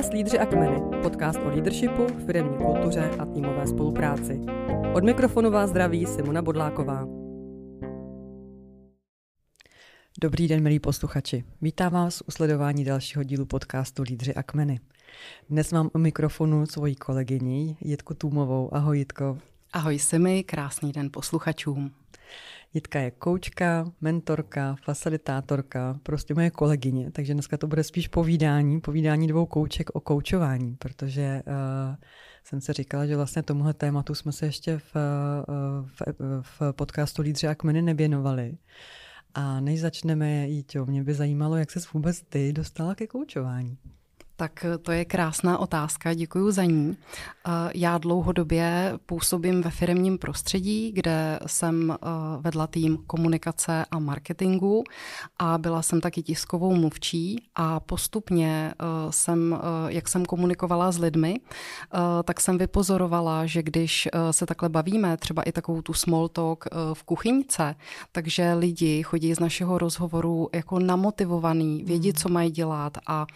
Podcast Lídři a kmeny. Podcast o leadershipu, firemní kultuře a týmové spolupráci. Od mikrofonu vás zdraví Simona Bodláková. Dobrý den, milí posluchači. Vítám vás u sledování dalšího dílu podcastu Lídři a kmeny. Dnes mám u mikrofonu svoji kolegyni Jitku Tůmovou. Ahoj, Jitko. Ahoj, Simi, krásný den posluchačům. Jitka je koučka, mentorka, facilitátorka, prostě moje kolegyně, takže dneska to bude spíš povídání, povídání dvou kouček o koučování, protože uh, jsem se říkala, že vlastně tomuhle tématu jsme se ještě v, eh, v, v podcastu Lídře a kmeny nevěnovali. A než začneme, Jíťo, mě by zajímalo, jak se vůbec ty dostala ke koučování. Tak eh, to je krásná otázka, děkuji za ní. Eh, já dlouhodobě působím ve firmním prostředí, kde jsem eh, vedla tým komunikace a marketingu a byla jsem taky tiskovou mluvčí a postupně jsem, jak jsem komunikovala s lidmi, tak jsem vypozorovala, že když se takhle bavíme, třeba i takovou tu small talk v kuchyňce, takže lidi chodí z našeho rozhovoru jako namotivovaný, vědí, hmm. co mají dělat a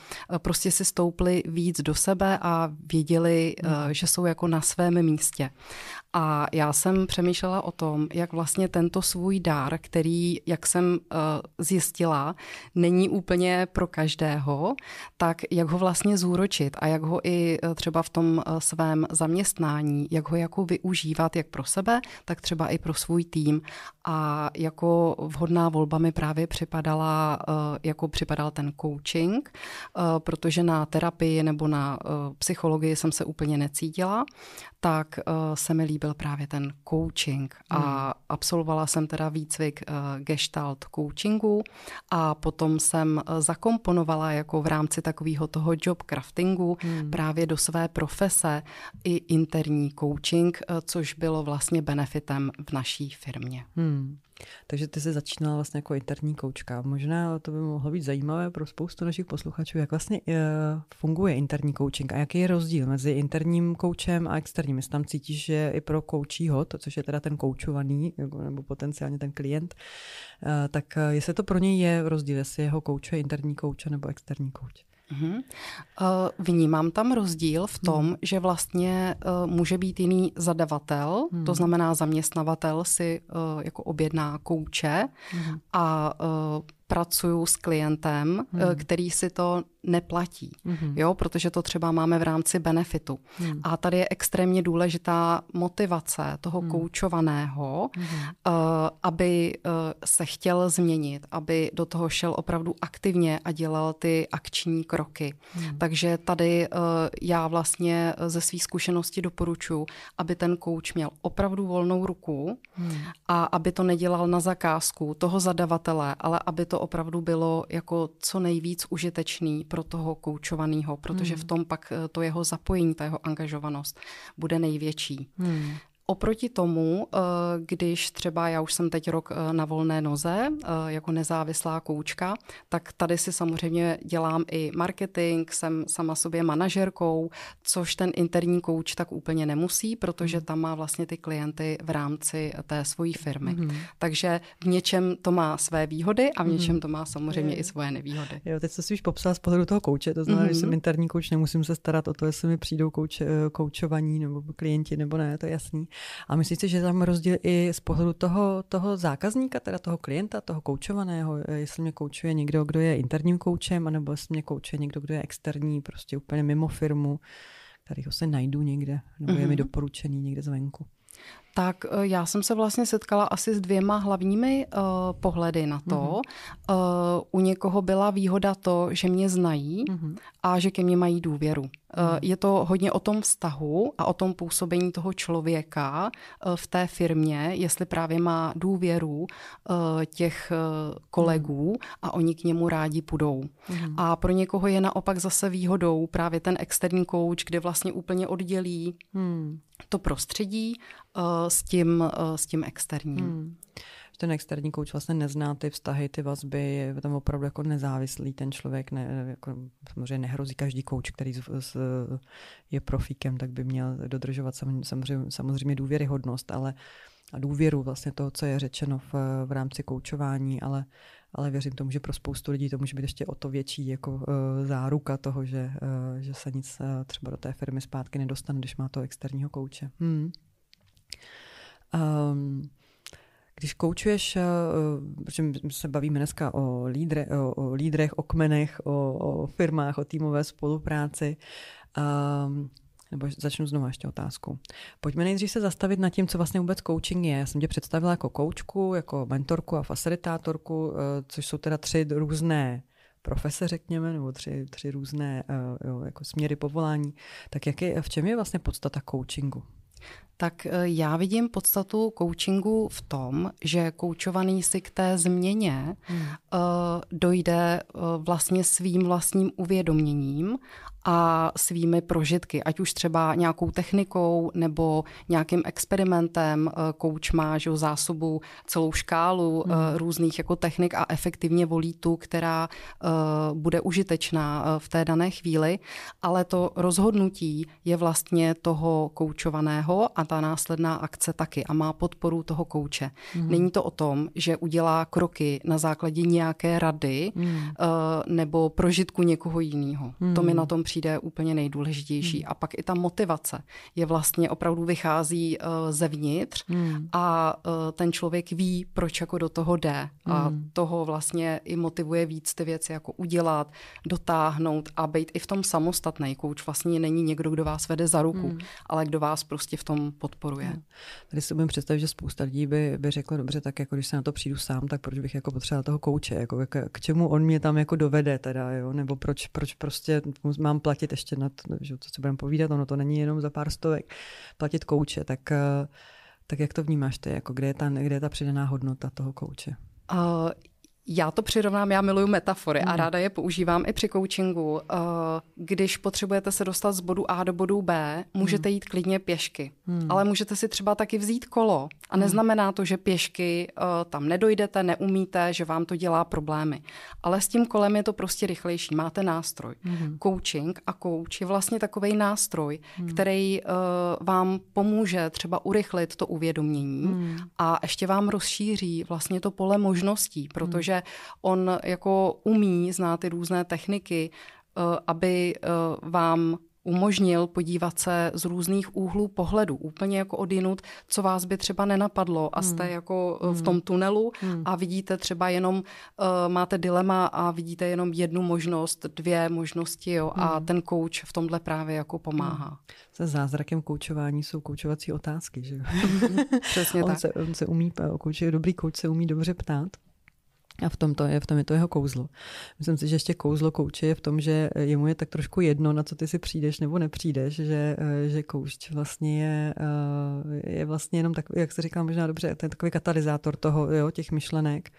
prostě si stoupli víc do sebe a věděli, hmm. Eh, že jsou jako na svém místě. A já jsem přemýšlela o tom, jak vlastně tento svůj dár, který, jak jsem eh, zjistila, není úplně pro každého, tak jak ho vlastně zúročit a jak ho i eh, třeba v tom svém zaměstnání, jak ho jako využívat jak pro sebe, tak třeba i pro svůj tým. A jako vhodná volba mi právě připadala, jako připadal ten coaching, protože na na terapii nebo na eh, psychologii jsem se úplně necítila tak eh, se mi líbil právě ten coaching. A hmm. absolvovala jsem teda výcvik eh, gestalt coachingu a potom jsem eh, zakomponovala jako v rámci takového toho job craftingu hmm. právě do své profese i interní coaching, což bylo vlastně benefitem v naší firmě. Hmm. Takže ty jsi začínala vlastně jako interní koučka. Možná to by mohlo být zajímavé pro spoustu našich posluchačů, jak vlastně uh, funguje interní coaching a jaký je rozdíl mezi interním koučem a externím nevím, jestli tam cítíš, že i pro koučího, to, což je teda ten koučovaný, jako, nebo potenciálně ten klient, eh, tak eh, jestli to pro něj je rozdíl, jestli jeho kouč je interní kouč nebo externí kouč. Uhum. Eh, vnímám tam rozdíl v hmm. tom, hmm. že vlastně může být jiný zadavatel, hmm. to znamená zaměstnavatel si jako objedná kouče hmm. a pracuju s klientem, eh, hmm. který si to neplatí, hmm. jo, protože to třeba máme v rámci benefitu. Hmm. A tady je extrémně důležitá motivace toho hmm. koučovaného, hmm. Uh, aby uh, se chtěl změnit, aby do toho šel opravdu aktivně a dělal ty akční kroky. Hmm. Takže tady uh, já vlastně ze své zkušenosti doporučuji, aby ten kouč měl opravdu volnou ruku hmm. a aby to nedělal na zakázku toho zadavatele, ale aby to to opravdu bylo jako co nejvíc užitečný pro toho koučovaného, protože hmm. v tom pak eh, to jeho zapojení, ta jeho angažovanost bude největší. Hmm. Oproti tomu, eh, když třeba já už jsem teď rok eh, na volné noze eh, jako nezávislá koučka, tak tady si samozřejmě dělám i marketing, jsem sama sobě manažerkou, což ten interní kouč tak úplně nemusí, protože mhm. tam má vlastně ty klienty v rámci té svojí firmy. Mm. Takže v něčem to má své výhody a v mhm. něčem to má samozřejmě mm. i svoje nevýhody. Jo, teď se si už popsala z pohledu toho kouče, to znamená, mm. že jsem mhm. interní kouč, nemusím se starat o to, jestli mi přijdou kouč, koučovaní nebo klienti nebo ne, to je jasný. A myslím si, že tam rozdíl i z pohledu toho, toho zákazníka, teda toho klienta, toho koučovaného, jestli mě koučuje někdo, kdo je interním koučem, anebo jestli mě koučuje někdo, kdo je externí, prostě úplně mimo firmu, kterýho se najdu někde, nebo je mi mhm. doporučený někde zvenku tak e, já jsem se vlastně setkala asi s dvěma hlavními uh, pohledy na to. Mm-hmm. Uh, u někoho byla výhoda to, že mě znají mm-hmm. a že ke mně mají důvěru. Mm-hmm. Je to hodně o tom vztahu a o tom působení toho člověka v té firmě, jestli právě má důvěru těch kolegů a oni k němu rádi půjdou. Mm-hmm. A pro někoho je naopak zase výhodou právě ten externí kouč, kde vlastně úplně oddělí mm. to prostředí, s tím, eh, s tím externím. Hmm ten externí kouč vlastně nezná ty vztahy, ty vazby, je tam opravdu jako nezávislý ten člověk, ne, eh, jako, samozřejmě nehrozí každý kouč, který z, z, je profíkem, tak by měl dodržovat sam, samozřejmě, samozřejmě důvěryhodnost, ale a důvěru vlastně toho, co je řečeno v, v rámci koučování, ale, ale věřím tomu, že pro spoustu lidí to může být ještě o to větší jako uh, záruka toho, že, uh, že se nic uh, třeba do té firmy zpátky nedostane, když má toho externího kouče. Hmm. Um, když koučuješ, eh, eh, protože my se bavíme dneska o, lídre, o, o lídrech, o kmenech, o, o firmách, o týmové spolupráci, um, nebo začnu znovu ještě otázku. Pojďme nejdřív se zastavit nad tím, co vlastně vůbec coaching je. Já jsem tě představila jako koučku, jako mentorku a facilitátorku, eh, což jsou teda tři různé profese, řekněme, nebo tři, tři různé jo, jako směry povolání. Tak jak je, v čem je vlastně podstata coachingu? Tak e, já vidím podstatu coachingu v tom, že koučovaný si k té změně hmm. E, dojde e, vlastně svým vlastním uvědoměním a svými prožitky, ať už třeba nějakou technikou nebo nějakým experimentem. Kouč má že, zásobu celou škálu hmm. různých jako technik a efektivně volí tu, která bude užitečná v té dané chvíli, ale to rozhodnutí je vlastně toho koučovaného a ta následná akce taky a má podporu toho kouče. Mm. Není to o tom, že udělá kroky na základě nějaké rady mm. uh, nebo prožitku někoho jiného. Mm. To mi mhm. na tom přijde úplně nejdůležitější. Mm. A pak i ta motivace je vlastně opravdu vychází uh, zevnitř mm. a uh, ten člověk ví, proč jako do toho jde. Mm. A mhm. toho vlastně i motivuje víc ty věci jako udělat, dotáhnout a být i v tom samostatný. Kouč vlastně není někdo, kdo vás vede za ruku, mm. ale kdo vás prostě v tom podporuje. Hmm. Tady si budeme představit, že spousta lidí by, by řekla, dobře, tak jako když se na to přijdu sám, tak proč bych jako potřeboval toho kouče, jako k, k, čemu on mě tam jako dovede teda, jo? nebo proč, proč prostě mám platit ještě na to, že co si budeme povídat, ono to není jenom za pár stovek, platit kouče, tak, eh, tak jak to vnímáš ty, jako kde je ta, kde je ta přidaná hodnota toho kouče? Uh, já to přirovnám, já miluju metafory a mhm. ráda je používám i při coachingu. Eh, když potřebujete se dostat z bodu A do bodu B, můžete mhm. jít klidně pěšky, hmm. ale můžete si třeba taky vzít kolo. A hmm. neznamená to, že pěšky eh, tam nedojdete, neumíte, že vám to dělá problémy. Ale s tím kolem je to prostě rychlejší. Máte nástroj. Mhm. Coaching a coach je vlastně takový nástroj, hmm. který eh, vám pomůže třeba urychlit to uvědomění a ještě vám rozšíří vlastně to pole možností, protože že on jako umí, zná ty různé techniky, eh, aby eh, vám umožnil podívat se z různých úhlů pohledu, úplně jako odinut, co vás by třeba nenapadlo a hmm. jste jako, eh, hmm. jako v tom tunelu hmm. a vidíte třeba jenom, uh, máte dilema a vidíte jenom jednu možnost, dvě možnosti jo, hmm. a ten kouč v tomhle právě jako pomáhá. Hmm. Se zázrakem koučování jsou koučovací otázky, že jo? Přesně on tak. Se, on se umí, kouč, dobrý kouč se umí dobře ptát a v tom, to je, v tom je to jeho kouzlo. Myslím si, že ještě kouzlo kouče je v tom, že jemu je tak trošku jedno, na co ty si přijdeš nebo nepřijdeš, že, eh, že koušť vlastně je, eh, je vlastně jenom tak, jak se říká možná dobře, to je takový katalyzátor toho, jo, těch myšlenek.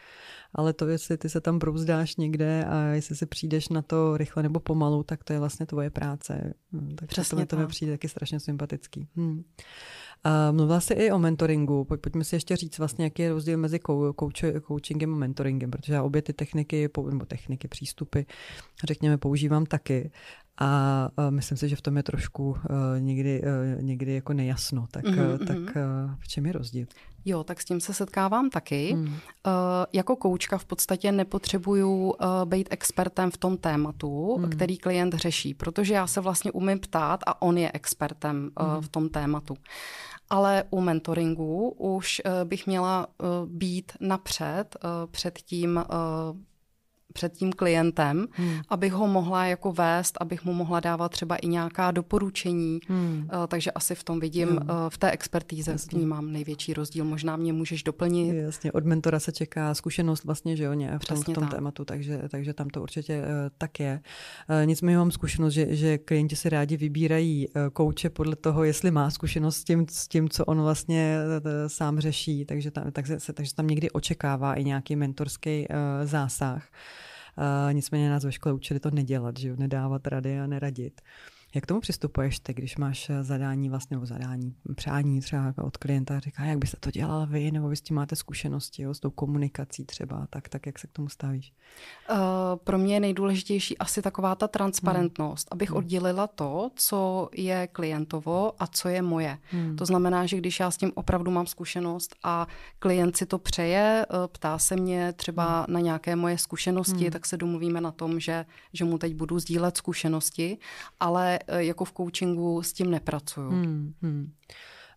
Ale to, jestli ty se tam brouzdáš někde a jestli si přijdeš na to rychle nebo pomalu, tak to je vlastně tvoje práce. Hm, Takže Přesně to mi přijde taky strašně sympatický. Hmm. Mluvila jsi i o mentoringu. Pojď, pojďme si ještě říct vlastně, jaký je rozdíl mezi coachingem a mentoringem, protože já obě ty techniky, nebo techniky, přístupy, řekněme, používám taky. A myslím si, že v tom je trošku e, někdy, e, někdy jako nejasno. Tak, mm-hmm. tak mhm. v čem je rozdíl? Jo, tak s tím se setkávám taky. Mm. Uh, jako koučka v podstatě nepotřebuju uh, být expertem v tom tématu, mm. který klient řeší, protože já se vlastně umím ptát a on je expertem uh, v tom tématu. Ale u mentoringu už uh, bych měla uh, být napřed, uh, před tím uh, před tím klientem, hmm. abych ho mohla jako vést, abych mu mohla dávat třeba i nějaká doporučení. Hmm. Uh, takže asi v tom vidím, hmm. uh, v té expertíze Jasně. vnímám největší rozdíl. Možná mě můžeš doplnit. Jasně, od mentora se čeká zkušenost vlastně, že jo, v tom, v tom tak. tématu, takže, takže tam to určitě uh, tak je. Uh, nicméně mám zkušenost, že, že klienti si rádi vybírají uh, kouče podle toho, jestli má zkušenost s tím, s tím co on vlastně uh, sám řeší, takže tam, takže, takže tam někdy očekává i nějaký mentorský uh, zásah. Eh, nicméně nás ve škole učili to nedělat, že jo, nedávat rady a neradit. Jak tomu přistupuješ ty, když máš eh, zadání vlastně, nebo zadání, přání třeba jako od klienta, říká, jak byste to dělala vy, nebo vy s tím máte zkušenosti jo, s tou komunikací třeba, tak, tak jak se k tomu stavíš? Uh, pro mě je nejdůležitější asi taková ta transparentnost, hmm. abych hmm. oddělila to, co je klientovo a co je moje. Hmm. To znamená, že když já s tím opravdu mám zkušenost a klient si to přeje, eh, ptá se mě třeba hmm. na nějaké moje zkušenosti, hmm. tak se domluvíme na tom, že, že mu teď budu sdílet zkušenosti, ale Eh, jako v coachingu s tím nepracuju. Hmm, hmm.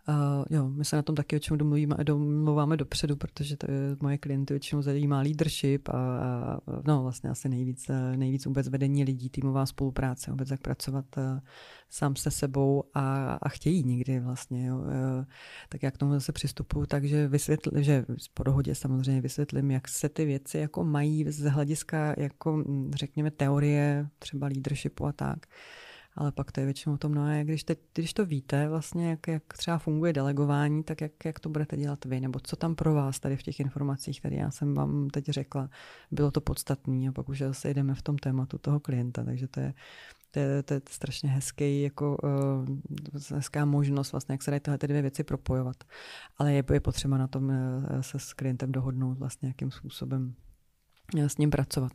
Uh, jo, my se na tom taky o čem domluvíme, domluváme dopředu, protože to je, moje klienty většinou zajímá leadership a, a no, vlastně asi nejvíc, eh, nejvíc vůbec vedení lidí, týmová spolupráce, vůbec jak pracovat a, sám se sebou a, a chtějí někdy vlastně. Jo. tak jak k tomu zase přistupuju, takže vysvětlím, že po dohodě samozřejmě vysvětlím, jak se ty věci jako mají z hlediska jako hm, řekněme teorie třeba leadershipu a tak ale pak to je většinou to tom, a když, teď, když to víte vlastně, jak, jak třeba funguje delegování, tak jak, jak to budete dělat vy, nebo co tam pro vás tady v těch informacích, které já jsem vám teď řekla, bylo to podstatné a pak už zase jdeme v tom tématu toho klienta, takže to je, to je, to je strašně hezký, jako uh, hezká možnost vlastně, jak se dají tyhle ty dvě věci propojovat. Ale je, je potřeba na tom uh, se s klientem dohodnout vlastně, jakým způsobem Eh, s ním pracovat.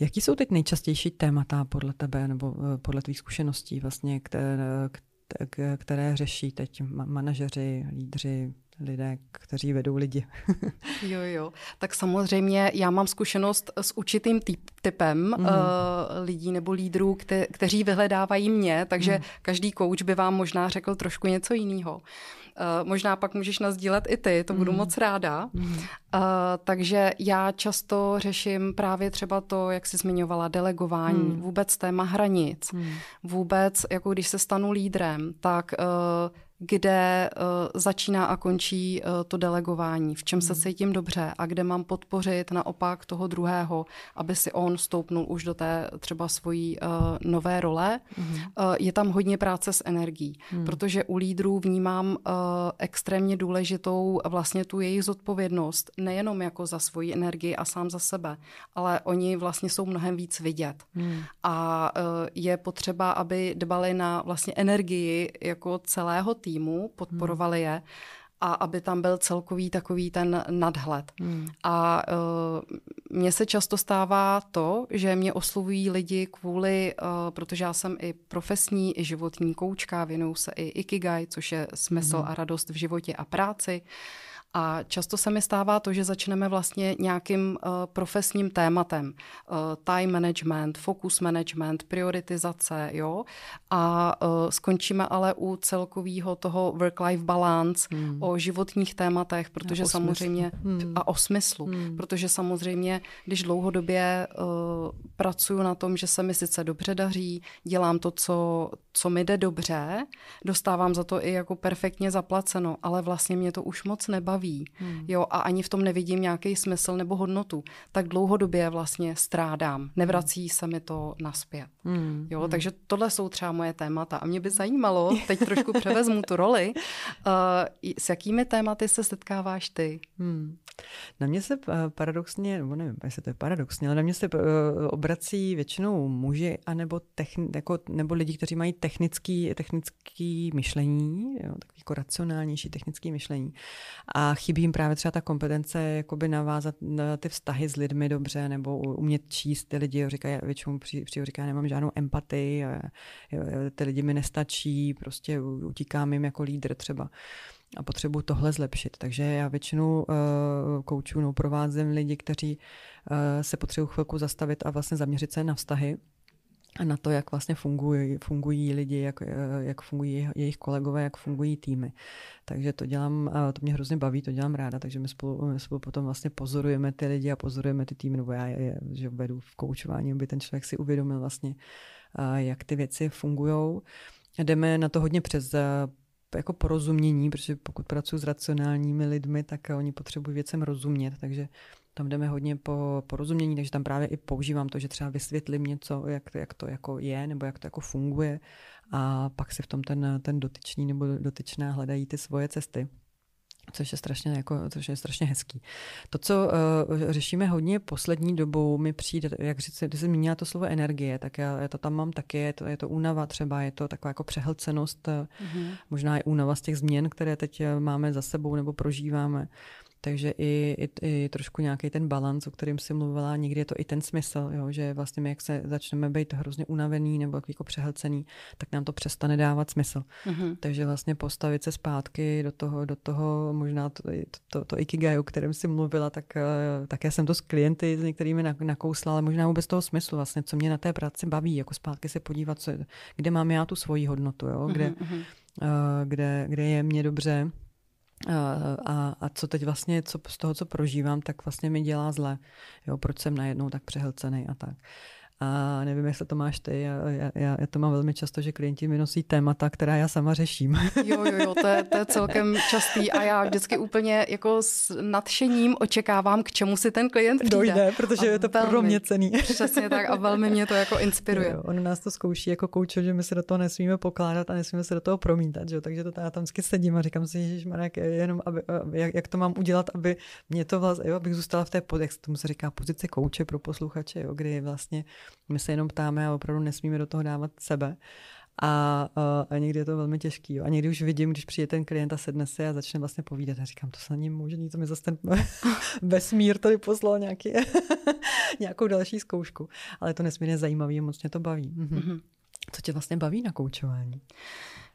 Jaký jsou teď nejčastější témata podle tebe nebo eh, podle tvých zkušeností, vlastně, které, které řeší teď manažeři, lídři, lidé, kteří vedou lidi. jo, jo. Tak samozřejmě já mám zkušenost s určitým typ, typem mm. uh, lidí nebo lídrů, kte, kteří vyhledávají mě, takže mm. každý kouč by vám možná řekl trošku něco jiného. Uh, Eh, možná pak můžeš nazdílet i ty, to budu mm. moc ráda. Mm. Eh, takže já často řeším právě třeba to, jak jsi zmiňovala, delegování, mm. vůbec téma hranic, mm. vůbec, jako když se stanu lídrem, tak uh, kde uh, začíná a končí uh, to delegování, v čem se hmm. cítím dobře a kde mám podpořit naopak toho druhého, aby si on stoupnul už do té třeba svojí uh, nové role. Uh, Je tam hodně práce s energií, hmm. protože u lídrů vnímám extrémně důležitou vlastně tu jejich zodpovědnost, nejenom jako za svoji energii a sám za sebe, ale oni vlastně jsou mnohem víc vidět. Hmm. A je potřeba, aby dbali na vlastně energii jako celého týmu, podporovali hmm. je a aby tam byl celkový takový ten nadhled. Hmm. A uh, mně se často stává to, že mě oslovují lidi kvůli, uh, protože já jsem i profesní, i životní koučka, věnuju se i ikigai, což je smysl hmm. a radost v životě a práci. Uh, a často se mi stává to, že začneme vlastně nějakým uh, profesním tématem. Uh, time management, focus management, prioritizace, jo. A uh, skončíme ale u celkového toho work-life balance hmm. o životních tématech, protože a samozřejmě hmm. a o smyslu, hmm. protože samozřejmě, když dlouhodobě uh, pracuju na tom, že se mi sice dobře daří, dělám to, co, co mi jde dobře, dostávám za to i jako perfektně zaplaceno, ale vlastně mě to už moc nebaví baví. Hmm. Jo, a ani v tom nevidím nějaký smysl nebo hodnotu. Tak dlouhodobě vlastně strádám. Nevrací hmm. se mi to naspět. Hmm. Jo, hmm. takže tohle jsou třeba moje témata. A mě by zajímalo, teď trošku převezmu tu roli, uh, s jakými tématy se setkáváš ty? Hmm. Na mě se eh, paradoxně, nebo nevím, jestli to je paradoxně, ale na mě se eh, obrací většinou muži anebo techni, jako, nebo lidi, kteří mají technický, technický myšlení, jo, takový jako racionálnější technický myšlení. A chybí jim právě třeba ta kompetence jakoby navázat na ty vztahy s lidmi dobře nebo umět číst ty lidi. Říká, já většinou při, při říká, já nemám žádnou empatii, ty lidi mi nestačí, prostě utíkám jim jako lídr třeba a potřebuji tohle zlepšit. Takže já většinou eh, koučů uh, no, provázím lidi, kteří uh, se potřebují chvilku zastavit a vlastně zaměřit se na vztahy a na to, jak vlastně fungují, fungují lidi, jak, eh, jak fungují jejich kolegové, jak fungují týmy. Takže to dělám, to mě hrozně baví, to dělám ráda, takže my spolu, my spolu potom vlastně pozorujeme ty lidi a pozorujeme ty týmy, nebo já je, že vedu v koučování, aby ten člověk si uvědomil vlastně, jak ty věci fungují. Jdeme na to hodně přes eh, jako porozumění, protože pokud pracuji s racionálními lidmi, tak oni potřebují věcem rozumět, takže tam jdeme hodně po porozumění, takže tam právě i používám to, že třeba vysvětlím něco, jak, to, jak to jako je, nebo jak to jako funguje a pak si v tom ten, ten dotyčný nebo dotyčná hledají ty svoje cesty. Což je, strašně, jako, což je strašně hezký. To, co uh, řešíme hodně poslední dobou, mi přijde, jak říci, když se zmínila to slovo energie, tak já, já to tam mám taky, je to, je to únava třeba, je to taková jako přehlcenost, mm-hmm. možná i únava z těch změn, které teď eh, máme za sebou nebo prožíváme. Uh, takže i, i, i trošku nějaký ten balans, o kterém si mluvila, někdy je to i ten smysl, jo, že vlastně jak se začneme být hrozně unavený nebo jako přehlcený, tak nám to přestane dávat smysl. Mm-hmm. Takže vlastně postavit se zpátky do toho, do toho možná to, to, to, to ikigai, o kterém si mluvila, tak eh, také jsem to s klienty s některými nakousla, ale možná vůbec toho smyslu vlastně, co mě na té práci baví, jako zpátky se podívat, co, kde mám já tu svoji hodnotu, jo, kde, mm-hmm. uh, kde, kde je mě dobře a, a co teď vlastně, co, z toho, co prožívám, tak vlastně mi dělá zle. Jo, proč jsem najednou tak přehlcený a tak. A nevím, jestli to máš ty, já, já, já to mám velmi často, že klienti mi nosí témata, která já sama řeším. Jo, jo, jo, to je, to je celkem častý a já vždycky úplně jako s nadšením očekávám, k čemu si ten klient přijde. Dojde, protože a je to velmi, pro mě cený. Přesně tak a velmi mě to jako inspiruje. Jo, on nás to zkouší jako koučo, že my se do toho nesmíme pokládat a nesmíme se do toho promítat, že? takže to já tam vždycky sedím a říkám si, že Marek, jenom aby, jak, jak, to mám udělat, aby mě to vlastně, abych zůstala v té, pod, jak se tomu se říká, pozice kouče pro posluchače, jo, kdy vlastně my se jenom ptáme a opravdu nesmíme do toho dávat sebe. A, eh, a někdy je to velmi těžký. Jo. A někdy už vidím, když přijde ten klient a sedne se a začne vlastně povídat. A říkám, to se ním, může nic, mi zase ten vesmír tady poslal nějaký, nějakou další zkoušku. Ale je to nesmírně zajímavé, moc mě to baví. Mm-hmm. Co tě vlastně baví na koučování?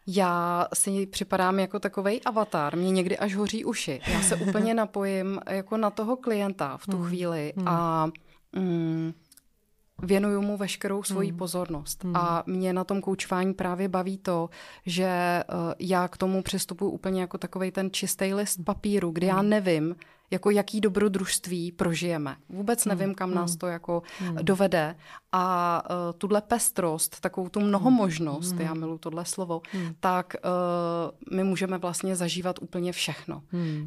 Já si připadám jako takový avatar, mě někdy až hoří uši. Já se úplně napojím jako na toho klienta v tu hmm. chvíli hmm. a mm, věnuju mu veškerou svoji hmm. pozornost. Hmm. A mě na tom koučování právě baví to, že eh, já k tomu přistupuji úplně jako takový ten čistý list hmm. papíru, kdy hmm. já nevím, jako jaký dobrodružství prožijeme. Vůbec hmm, nevím, kam hmm, nás to jako hmm. dovede. A uh, tuhle pestrost, takovou tu mnohomožnost, já milu tohle slovo, tak uh, my můžeme vlastně zažívat úplně všechno.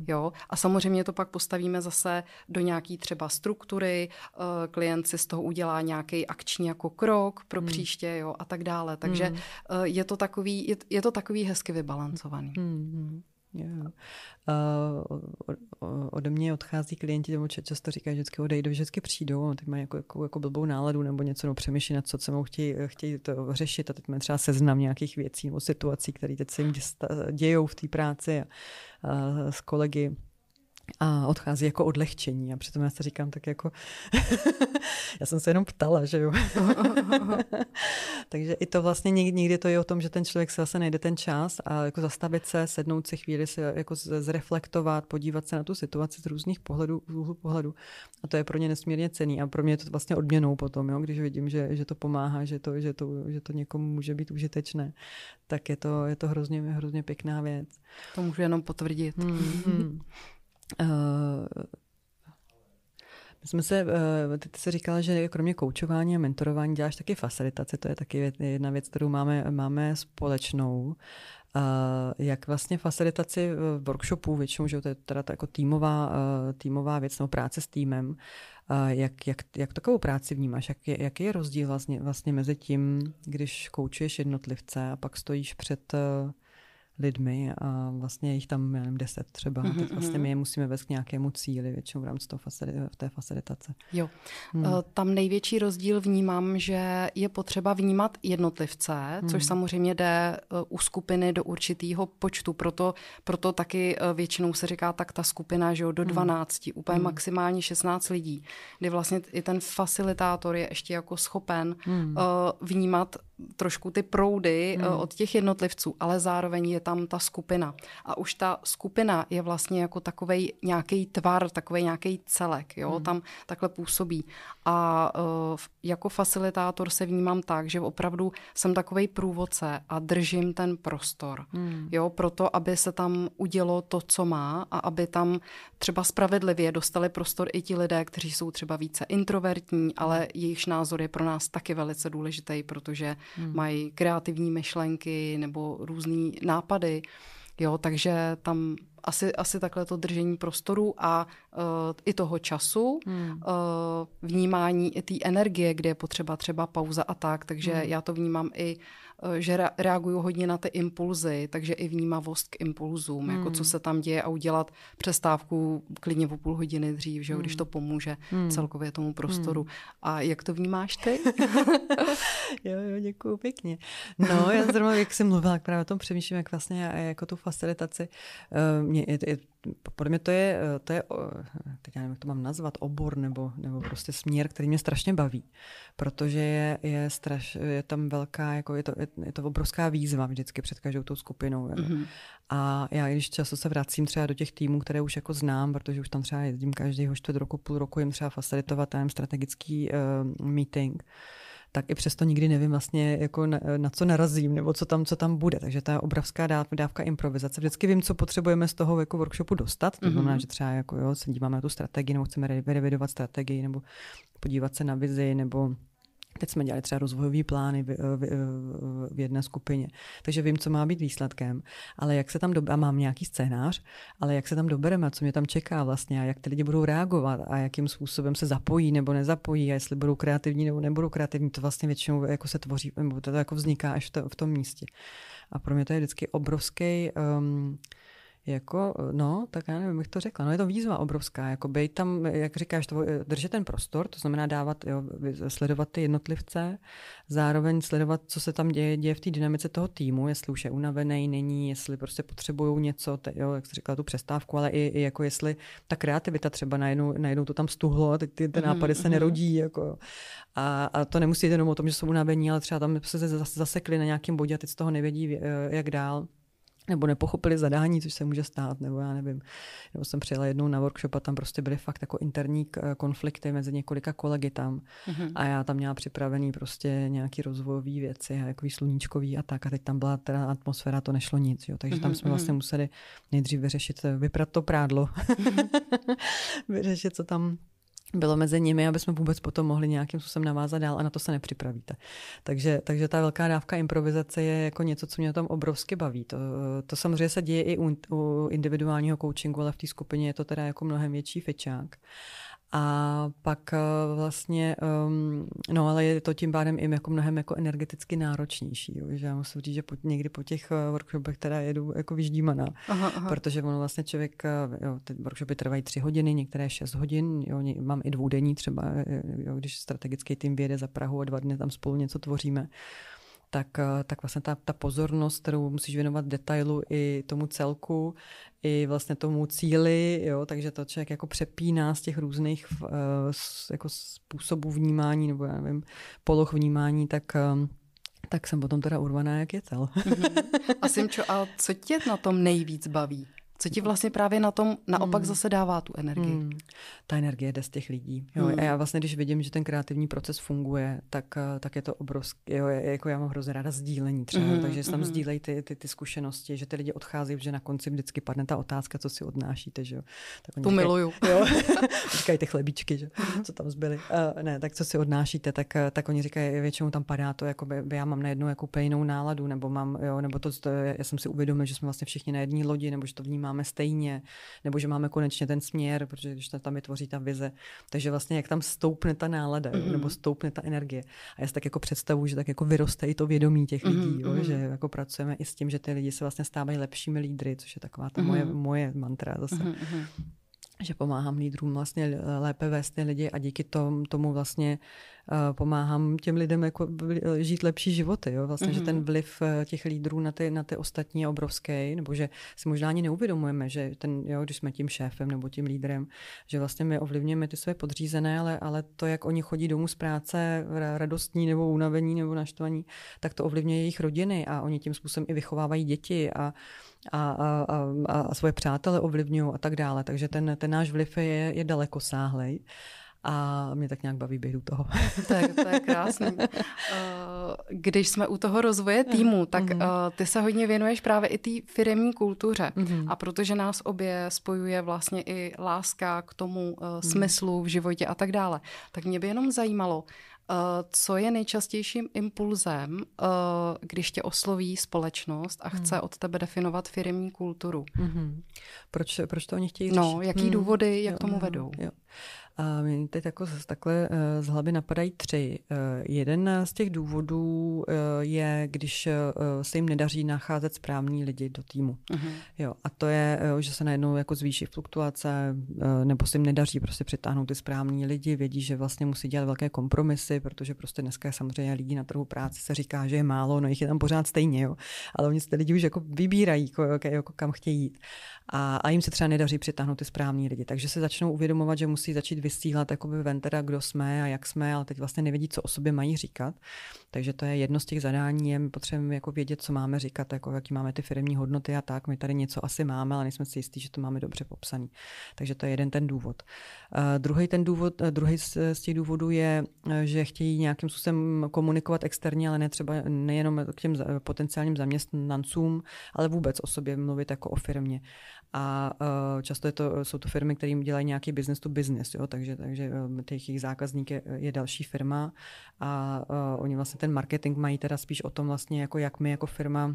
Jo? A samozřejmě to pak postavíme zase do nějaký třeba struktury, uh, klient si z toho udělá nějaký akční jako krok pro příště jo? a tak dále. Takže uh, je, to takový, je, je to takový hezky vybalancovaný. Yeah. Uh, ode mě odchází klienti, nebo často říkají, že vždycky že vždycky přijdou, a no, teď mají jako, jako, jako blbou náladu nebo něco, no přemýšlí na co se mu chtějí, chtějí to řešit a teď mají třeba seznam nějakých věcí nebo situací, které teď se jim dějou v té práci a, a s kolegy a odchází jako odlehčení. A přitom já se říkám tak jako, já jsem se jenom ptala, že jo. Takže i to vlastně někdy, to je o tom, že ten člověk se zase najde ten čas a jako zastavit se, sednout si chvíli, se jako zreflektovat, podívat se na tu situaci z různých pohledů, úhlu pohledu. A to je pro ně nesmírně cený a pro mě je to vlastně odměnou potom, jo, když vidím, že, že to pomáhá, že to, že, to, že to někomu může být užitečné, tak je to, je to hrozně, hrozně pěkná věc. To můžu jenom potvrdit. Mm-hmm. Eh, my jsme se, eh, ty, ty jsi říkala, že kromě koučování a mentorování děláš taky facilitaci, to je taky jedna věc, kterou máme, máme společnou. Eh, jak vlastně facilitaci workshopů, většinou, že to je teda jako týmová, týmová věc nebo práce s týmem, jak, jak, jak takovou práci vnímáš? Jak je, jaký je rozdíl vlastně, vlastně mezi tím, když koučuješ jednotlivce a pak stojíš před lidmi a vlastně jich tam, já nevím, deset třeba. Mm-hmm. Teď vlastně mhm. my je musíme vést k nějakému cíli většinou v rámci toho facil- v té facilitace. Jo. Mm. Tam největší rozdíl vnímám, že je potřeba vnímat jednotlivce, mm. což hmm. samozřejmě jde eh, u skupiny do určitého počtu, proto, proto taky eh, většinou se říká tak ta skupina, že jo, do 12, mm. úplně mm. maximálně 16 lidí, kdy vlastně i ten facilitátor je ještě jako schopen mm. vnímat trošku ty proudy eh, hmm. od těch jednotlivců, ale zároveň je tam ta skupina. A už ta skupina je vlastně jako takový nějaký tvar, takový nějaký celek, jo, hmm. tam takhle působí. A uh, jako facilitátor se vnímám tak, že opravdu jsem takový průvodce a držím ten prostor, hmm. jo, proto, aby se tam udělo to, co má a aby tam třeba spravedlivě dostali prostor i ti lidé, kteří jsou třeba více introvertní, ale hmm. jejich názor je pro nás taky velice důležitý, protože hmm. mají kreativní myšlenky nebo různé nápady. Jo, takže tam asi, asi takhle to držení prostoru a uh, i toho času, hmm. uh, vnímání i té energie, kde je potřeba třeba pauza a tak. Takže hmm. já to vnímám i uh, Eh, že reaguju hodně na ty impulzy, takže i vnímavost k impulzům, hmm. jako co hmm. se tam děje a udělat přestávku klidně po půl hodiny dřív, že jo, hmm. když to pomůže hmm. celkově tomu hmm. prostoru. Hmm. A jak to vnímáš ty? jo, jo, děkuju pěkně. No, já zrovna, jak jsem mluvila, právě o tom přemýšlím, jak vlastně jako tu facilitaci, eh, mě, je, je, pro mě to je, eh, to je, eh, teď já nevím, jak to mám nazvat, obor nebo, nebo prostě směr, který mě strašně baví, protože je, je, straš, je tam velká, jako je, to, je, je to obrovská výzva vždycky před každou tou skupinou. Mm-hmm. A já když často se vracím třeba do těch týmů, které už jako znám, protože už tam třeba jezdím každého čtvrt roku, půl roku jim třeba facilitovat ten strategický uh, meeting, tak i přesto nikdy nevím vlastně, jako na, na co narazím nebo co tam, co tam bude. Takže ta obrovská dávka, dávka improvizace. Vždycky vím, co potřebujeme z toho jako workshopu dostat. To znamená, mm-hmm. že třeba jako, jo, se díváme na tu strategii nebo chceme revidovat strategii nebo podívat se na vizi nebo Teď jsme dělali třeba rozvojové plány v, v, v jedné skupině. Takže vím, co má být výsledkem, ale jak se tam dobereme, mám nějaký scénář, ale jak se tam dobereme, co mě tam čeká vlastně a jak ty lidi budou reagovat a jakým způsobem se zapojí nebo nezapojí a jestli budou kreativní nebo nebudou kreativní, to vlastně většinou jako se tvoří, nebo to jako vzniká až v, to, v tom místě. A pro mě to je vždycky obrovský um, jako, no, tak já nevím, jak to řekla, no je to výzva obrovská, jako být tam, jak říkáš, to, držet ten prostor, to znamená dávat, jo, sledovat ty jednotlivce, zároveň sledovat, co se tam děje, děje v té dynamice toho týmu, jestli už je unavený, není, jestli prostě potřebují něco, te, jo, jak jsi říkala, tu přestávku, ale i, i jako jestli ta kreativita třeba najednou, najednou to tam stuhlo, teď ty, ty mhm, nápady se mhm. nerodí, jako a, a to nemusí jít jenom o tom, že jsou unavení, ale třeba tam se zasekli na nějakém bodě a teď z toho nevědí, eh, jak dál nebo nepochopili zadání, což se může stát, nebo já nevím. Nebo jsem přijela jednou na workshop a tam prostě byly fakt jako interní eh, konflikty mezi několika kolegy tam. Mm-hmm. A já tam měla připravený prostě nějaký rozvojový věci a jako sluníčkový a tak. A teď tam byla teda atmosféra, to nešlo nic, jo. Takže mm-hmm. tam mhm, jsme vlastně mhm. museli nejdřív vyřešit, eh, vyprat to prádlo, mm-hmm. vyřešit, co tam bylo mezi nimi, aby jsme vůbec potom mohli nějakým způsobem navázat dál a na to se nepřipravíte. Takže, takže ta velká dávka improvizace je jako něco, co mě tam obrovsky baví. To, to samozřejmě se děje i u, u individuálního coachingu, ale v té skupině je to teda jako mnohem větší fečák. A pak eh, vlastně, um, no ale je to tím pádem i jako mnohem jako energeticky náročnější, jo? že já musím říct, že po, někdy po těch eh, workshopech teda jedu jako vyždímaná, aha, aha. protože ono vlastně člověk, eh, jo, ty workshopy trvají tři hodiny, některé šest hodin, jo, mám i dvoudenní třeba, jo, když strategický tým vyjede za Prahu a dva dny tam spolu něco tvoříme tak, eh, tak vlastně ta, ta pozornost, kterou musíš věnovat detailu i tomu celku, i vlastně tomu cíli, jo, takže to člověk jako přepíná z těch různých uh, jako způsobů vnímání nebo já nevím, poloh vnímání, tak um, tak jsem potom teda urvaná jak je cel. Mm-hmm. A Simčo, a co tě na tom nejvíc baví? co ti vlastně právě na tom naopak mm. zase dává tu energii? Mm. Ta energie jde z těch lidí. Jo. Mm. A já vlastně, když vidím, že ten kreativní proces funguje, tak, eh, tak je to obrovské. jako já mám hrozně ráda sdílení třeba, mm. takže tam mm. sdílej ty, ty, ty zkušenosti, že ty lidi odchází, že na konci vždycky padne ta otázka, co si odnášíte. Že jo. Tak oni tu miluju. říkají ty chlebíčky, že, hmm. co tam zbyly. Uh, ne, tak co si odnášíte, tak, eh, tak oni říkají, většinou tam padá to, jako by, já mám najednou jako jinou náladu, nebo mám, jo, nebo to, to, já jsem si uvědomil, že jsme vlastně všichni na jedné lodi, nebo že to vnímám máme stejně, nebo že máme konečně ten směr, protože když ta tam vytvoří ta vize. Takže vlastně jak tam stoupne ta nálada, mm-hmm. nebo stoupne ta energie. A já si tak jako představu, že tak jako vyroste i to vědomí těch mm-hmm, lidí, mm-hmm. jo, že jako pracujeme i s tím, že ty lidi se vlastně stávají lepšími lídry, což je taková ta mm-hmm. moje, moje mantra zase. Mm-hmm, mm-hmm že pomáhám lídrům vlastně lépe vést ty lidi a díky tom, tomu vlastně pomáhám těm lidem jako eh, žít lepší životy. Jo? Vlastně, mm-hmm. že ten mm-hmm. vliv eh, těch lídrů na ty, na ty ostatní je obrovský, nebo že si možná ani neuvědomujeme, že ten, jo, když jsme tím šéfem nebo tím lídrem, že vlastně my ovlivňujeme ty své podřízené, ale, ale to, jak oni chodí domů z práce radostní nebo unavení nebo naštvaní, tak to ovlivňuje jejich rodiny a oni tím způsobem i vychovávají děti a, a, a, a, a svoje přátele ovlivňují a tak dále. Takže ten, ten náš vliv je, je dalekosáhlej a mě tak nějak baví být u toho. Tak, to je krásné. Eh, když jsme u toho rozvoje eh, týmu, tak mhm. eh, ty se hodně věnuješ právě i té firemní kultuře. Mhm. A protože nás obě spojuje vlastně i láska k tomu mhm. smyslu v životě a tak dále, tak mě by jenom zajímalo, co je nejčastějším impulzem, když tě osloví společnost a chce od tebe definovat firmní kulturu? Mm-hmm. Proč, proč to oni chtějí no, řešit? No, jaký mm. důvody, jak jo, tomu jo, vedou? Jo. A mě teď jako z, takhle eh, z hlavy napadají tři. Eh, jeden z těch důvodů eh, je, když se jim nedaří nacházet správní lidi do týmu. Uh-huh. Jo, a to je, že se najednou jako zvýší fluktuace, nebo se jim nedaří prostě přitáhnout ty správní lidi, vědí, že vlastně musí dělat velké kompromisy, protože prostě dneska samozřejmě lidí na trhu práce se říká, že je málo, no jich je tam pořád stejně, jo. ale oni se ty lidi už jako vybírají, jako, jako kam chtějí jít a, a jim se třeba nedaří přitáhnout ty správní lidi. Takže se začnou uvědomovat, že musí začít vysílat jakoby ven teda, kdo jsme a jak jsme, ale teď vlastně nevědí, co o sobě mají říkat. Takže to je jedno z těch zadání, je, potřebujeme jako vědět, co máme říkat, jako jaký máme ty firmní hodnoty a tak. My tady něco asi máme, ale nejsme si jistí, že to máme dobře popsaný. Takže to je jeden ten důvod. Uh, eh, druhý ten důvod, uh, eh, druhý z, z těch důvodů je, uh, že chtějí nějakým způsobem komunikovat externě, ale ne třeba nejenom k těm potenciálním zaměstnancům, ale vůbec o sobě mluvit jako o firmě a e, často je to, jsou to firmy, kterým dělají nějaký business to business, jo? takže, takže e, těch jejich zákazník je, je další firma a e, oni vlastně ten marketing mají teda spíš o tom vlastně, jako jak my jako firma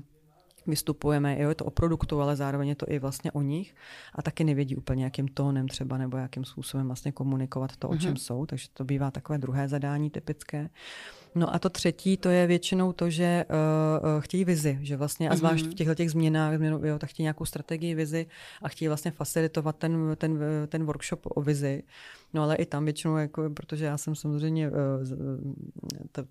vystupujeme. Jo, je to o produktu, ale zároveň je to i vlastně o nich. A taky nevědí úplně, jakým tónem třeba nebo jakým způsobem vlastně komunikovat to, o čem mm-hmm. jsou. Takže to bývá takové druhé zadání typické. No a to třetí, to je většinou to, že uh, chtějí vizi, že vlastně, a zvlášť v mhm. těchto těch změnách, změnu, jo, tak chtějí nějakou strategii vizi a chtějí vlastně facilitovat ten, ten, ten workshop o vizi. No ale i tam většinou, jako, protože já jsem samozřejmě, eh, eh, ta,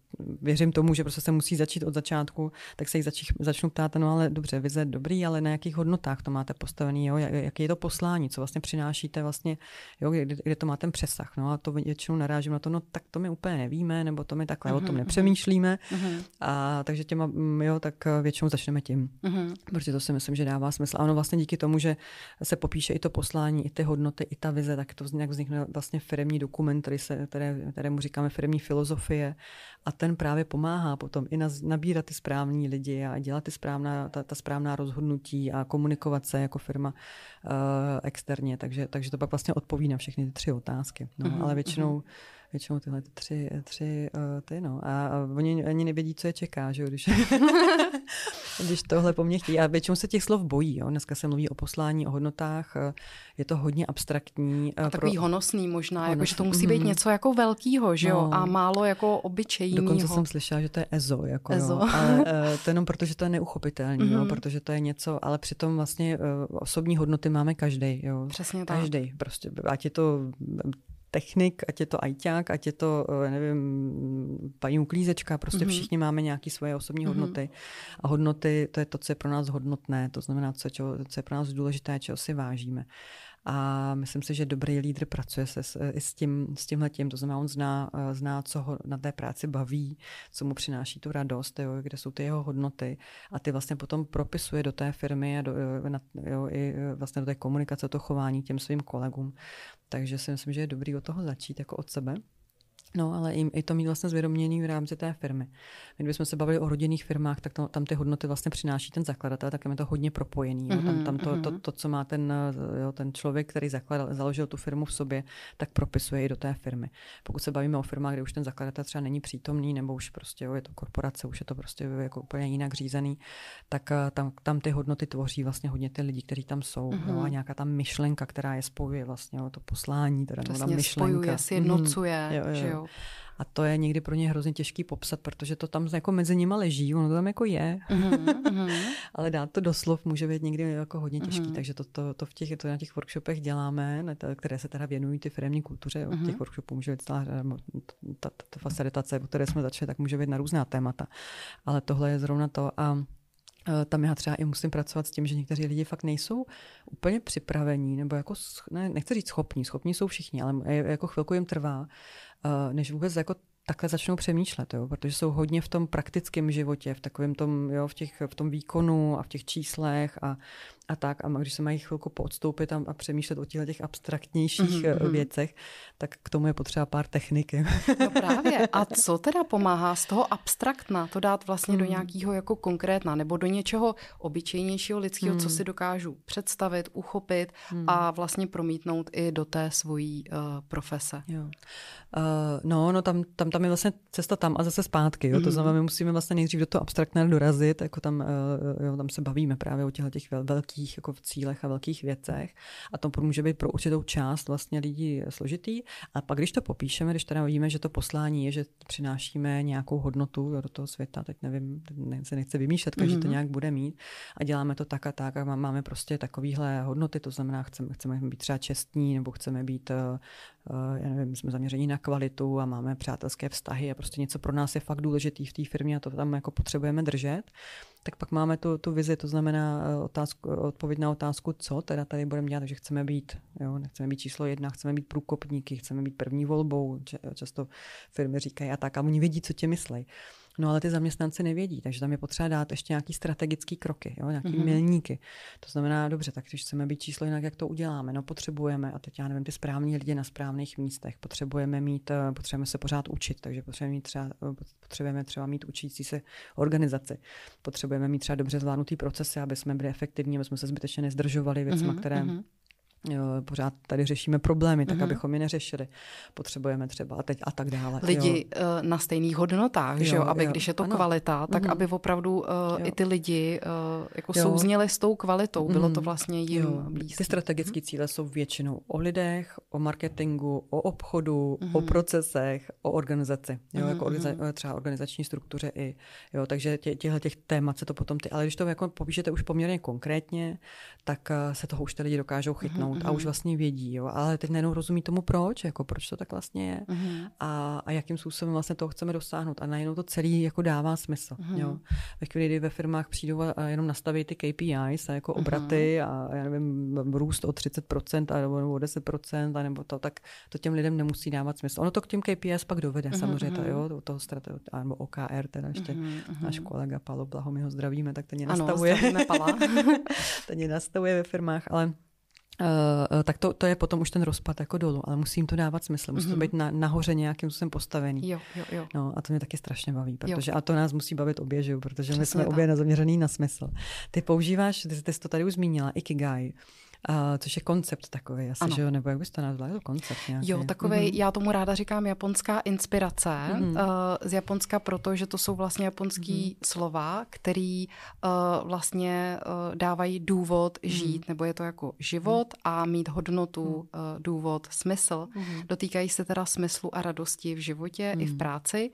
věřím tomu, že prostě se musí začít od začátku, tak se jich zač, začnu ptát, no ale dobře, vize dobrý, ale na jakých hodnotách to máte postavený, jo? Jak, jaký je to poslání, co vlastně přinášíte vlastně, jo? Kde, kde, to má ten přesah. No a to většinou narážím na to, no tak to my úplně nevíme, nebo to my takhle uh-huh, o tom mhm, mhm. nepřemýšlíme. Uh-huh. A takže těma, mm, jo, tak eh, většinou začneme tím, uh-huh. protože to si myslím, že dává smysl. Ano, vlastně díky tomu, že se popíše i to poslání, i ty hodnoty, i ta vize, tak to nějak vznikne vlastně vlastně firmní dokument, který se, které, kterému říkáme firmní filozofie a ten právě pomáhá potom i na, nabírat ty správní lidi a dělat ty správná, ta, ta správná rozhodnutí a komunikovat se jako firma uh, externě, takže, takže to pak vlastně odpoví na všechny ty tři otázky. No, mm-hmm. ale většinou mm-hmm většinou tyhle tři, tři eh, ty no. A oni ani nevědí, co je čeká, že jo, když, když tohle po mně chtějí. A většinou se těch slov bojí, jo. Dneska se mluví o poslání, o hodnotách, eh, je to hodně abstraktní. Eh, a takový pro... honosný možná, jako, honosný. Jako, že to musí být mm-hmm. něco jako velkýho, že jo, no. a málo jako obyčejného. Dokonce jsem slyšela, že to je EZO, jako EZO. Jo. Ale to jenom proto, že to je neuchopitelné, mm-hmm. protože to je něco, ale přitom vlastně osobní hodnoty máme každý, jo. Přesně tak. Každý, prostě, ať je to technik, ať je to ajťák, ať je to, eh, nevím, paní uklízečka, prostě mm-hmm. všichni máme nějaké svoje osobní mm-hmm. hodnoty. A hodnoty, to je to, co je pro nás hodnotné, to znamená, co, čo, co je pro nás důležité, čeho si vážíme. A myslím si, že dobrý lídr pracuje se s, i s, tím, s tímhletím. tím, to znamená, on zná, eh, zná, co ho na té práci baví, co mu přináší tu radost, jo, kde jsou ty jeho hodnoty a ty vlastně potom propisuje do té firmy a do, eh, na, jo, i eh, vlastně do té komunikace, to chování těm svým kolegům. Takže si myslím, že je dobrý od toho začít, jako od sebe. No, ale i, i to mít vlastně zvědomění v rámci té firmy. My kdybychom se bavili o rodinných firmách, tak to, tam ty hodnoty vlastně přináší ten zakladatel, tak je to hodně propojený. Mm-hmm, jo. Tam, mhm, tam to, mm-hmm. to, mhm. to, co má ten, jo, ten člověk, který zakladal, založil tu firmu v sobě, tak propisuje i do té firmy. Pokud se bavíme o firmách, kde už ten zakladatel třeba není přítomný, nebo už prostě jo, je to korporace, už je to prostě jako úplně jinak řízený, tak eh, tam, tam ty hodnoty tvoří vlastně hodně ty lidi, kteří tam jsou. Mm-hmm. Jo, a mhm. nějaká ta myšlenka, která je spojuje vlastně, jo, to poslání, teda Přesně, ta myšlenka. Spojuje, sjednocuje, mm, jo, jo. Že jo? A to je někdy pro ně hrozně těžký popsat, protože to tam jako mezi nima leží, ono to tam jako je. Mm-hmm. Ale dát to doslov může být někdy jako hodně těžký, mm-hmm. takže to, to, to, v těch, to na těch workshopech děláme, které se teda věnují ty firmní kultuře. Mm-hmm. Těch mhm. workshopů může být celá ta, ta, ta facilitace, o které jsme začali, tak může být na různá témata. Ale tohle je zrovna to a Eh, tam já třeba i musím pracovat s tím, že někteří lidi fakt nejsou úplně připravení, nebo jako, ne, nechci říct schopní, schopní jsou všichni, ale jako chvilku jim trvá, eh, než vůbec jako takhle začnou přemýšlet, jo? protože jsou hodně v tom praktickém životě, v takovém tom, jo, v, těch, v tom výkonu a v těch číslech a, a tak. A když se mají chvilku podstoupit a, a přemýšlet o těchto těch abstraktnějších mm-hmm. věcech, tak k tomu je potřeba pár technik. No právě. A co teda pomáhá z toho abstraktna to dát vlastně mm. do hmm. nějakého jako konkrétna nebo do něčeho obyčejnějšího lidského, mm. co hmm. si dokážu představit, uchopit mm. a vlastně promítnout i do té svojí uh, profese? Jo. Uh, no, no tam, tam tam je vlastně cesta tam a zase zpátky. Jo? To mhm. znamená, my musíme vlastně nejdřív do toho abstraktné dorazit, jako tam, eh, jo, tam se bavíme právě o těchto těch velkých jako v cílech a velkých věcech a to může být pro určitou část vlastně lidí složitý. A pak, když to popíšeme, když teda víme, že to poslání je, že přinášíme nějakou hodnotu jo, do toho světa, teď nevím, ne, se nechce vymýšlet, každý mm. to mhm. nějak bude mít a děláme to tak a tak a máme prostě takovýhle hodnoty, to znamená, chceme, chceme být třeba čestní nebo chceme být eh, Eh, já nevím, jsme zaměření na kvalitu a máme přátelské vztahy a prostě něco pro nás je fakt důležitý v té firmě a to tam jako potřebujeme držet, tak pak máme tu, tu vizi, to znamená eh, otázku, odpověď na otázku, co teda tady budeme dělat, že chceme být, jo, nechceme být číslo jedna, chceme být průkopníky, chceme být první volbou, často firmy říkají a tak a oni vědí, co tě myslí. No ale ty zaměstnanci nevědí, takže tam je potřeba dát ještě nějaký strategický kroky, jo, nějaký mm-hmm. milníky. To znamená, dobře, tak když chceme být číslo jinak, jak to uděláme? No potřebujeme, a teď já nevím, ty správní lidi na správných místech, potřebujeme mít, eh, potřebujeme se pořád učit, takže potřebujeme, mít třeba, eh, potřebujeme třeba mít učící se organizaci, potřebujeme mít třeba dobře zvládnutý procesy, aby jsme byli efektivní, aby jsme se zbytečně nezdržovali věcma, mm-hmm. které mhm pořád tady řešíme problémy, tak mm-hmm. abychom je neřešili. Potřebujeme třeba a teď a tak dále. Lidi jo. Eh, na stejných hodnotách, jo, že jo? Aby jo. když je to ano. kvalita, tak mm-hmm. aby opravdu uh, i ty lidi uh, jako jo. souzněli s tou kvalitou. Bylo mm-hmm. to mhm. vlastně jim jo. blízké. Ty strategické mhm. cíle jsou většinou o lidech, o marketingu, o obchodu, mm-hmm. o mhm. procesech, o organizaci. Jo? Mm-hmm. Jako organiza- třeba organizační struktuře i. Jo? Takže tě, těchto těch témat se to potom ty, ale když to jako popíšete už poměrně konkrétně, tak se toho už ty lidi dokážou chytnout. Mm-hmm zvládnout mm-hmm. a už mhm. vlastně vědí, jo, ale teď najednou rozumí tomu proč, jako proč to tak vlastně je mm-hmm. a, a jakým způsobem vlastně toho chceme dosáhnout a najednou to celý jako dává smysl, mm-hmm. jo. Ve chvíli, kdy ve firmách přijdou a jenom nastaví ty KPIs a jako mhm. obraty mm-hmm. a já nevím, růst o 30% a nebo, nebo o 10% a nebo to, tak to těm lidem nemusí dávat smysl. Ono to k těm KPIs pak dovede, mm-hmm. samozřejmě, to, mhm. jo, toho strategu, nebo OKR, teda ještě mm-hmm. náš kolega Palo Blaho, my ho zdravíme, tak ten je nastavuje. Ano, Pala. ten je nastavuje ve firmách, ale Uh, tak to, to je potom už ten rozpad jako dolů, ale musím to dávat smysl, musí mm-hmm. to mhm. být na, nahoře nějakým způsobem postavený. Jo, jo, jo. No a to mě taky strašně baví, protože jo. a to nás musí bavit obě, že protože Přesně my jsme tak. obě zaměřený na smysl. Ty používáš, ty, jsi to tady už zmínila, ikigai uh, což je koncept takový asi, ano. že jo? Nebo jak byste to nazvala? Je to koncept nějaký. Jo, takový, mm-hmm. já tomu ráda říkám japonská inspirace mm-hmm. uh, z Japonska, protože to jsou vlastně japonský mm-hmm. slova, který uh, vlastně uh, dávají důvod mhm. žít, mm-hmm. nebo je to jako život mm-hmm. a mít hodnotu, mm-hmm. uh, důvod, smysl. Mm-hmm. Dotýkají se teda smyslu a radosti v životě mm-hmm. i v mhm. práci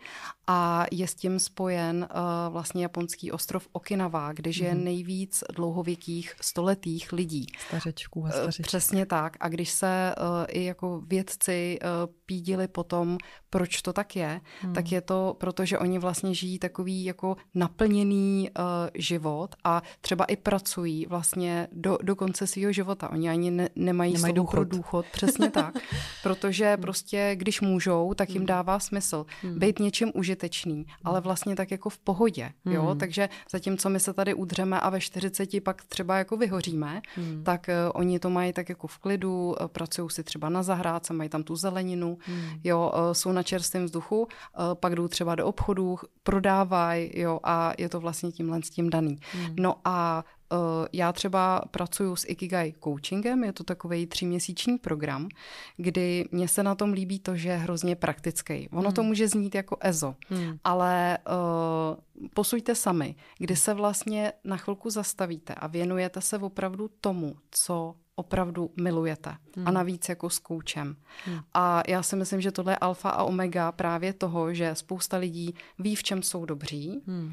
a je s tím spojen uh, vlastně japonský ostrov Okinawa, kde žije mm-hmm. nejvíc dlouhověkých stoletých lidí. Stařeč kočičků eh, hospodičků. Přesně tak. A když se uh, i jako vědci uh, pídili potom, proč to tak je, hmm. tak je to proto, že oni vlastně žijí takový jako naplněný uh, život a třeba i pracují vlastně do, do konce svého života. Oni ani ne, nemají, nemají důchod. pro důchod, přesně tak. Protože hmm. prostě, když můžou, tak jim hmm. dává smysl hmm. být něčím užitečný, ale hmm. vlastně tak jako v pohodě. Hmm. Jo? Takže zatímco my se tady udřeme a ve 40 pak třeba jako vyhoříme, hmm. tak oni to mají tak jako v klidu, eh, pracují si třeba na zahrádce, mají tam tu zeleninu, hmm. jo, eh, jsou na čerstvém vzduchu, eh, pak jdou třeba do obchodů, prodávají, jo, a je to vlastně tímhle s tím daný. Hmm. No a Eh, já třeba pracuji s Ikigai coachingem, je to takový tříměsíční program, kdy mně se na tom líbí to, že je hrozně praktický. Ono hmm. to může znít jako EZO, hmm. ale uh, eh, posuňte sami, kdy se vlastně na chvilku zastavíte a věnujete se opravdu tomu, co opravdu milujete. Hmm. A navíc jako s koučem. Hmm. A já si myslím, že tohle je alfa a omega právě toho, že spousta lidí ví, v čem jsou dobří, hmm. uh,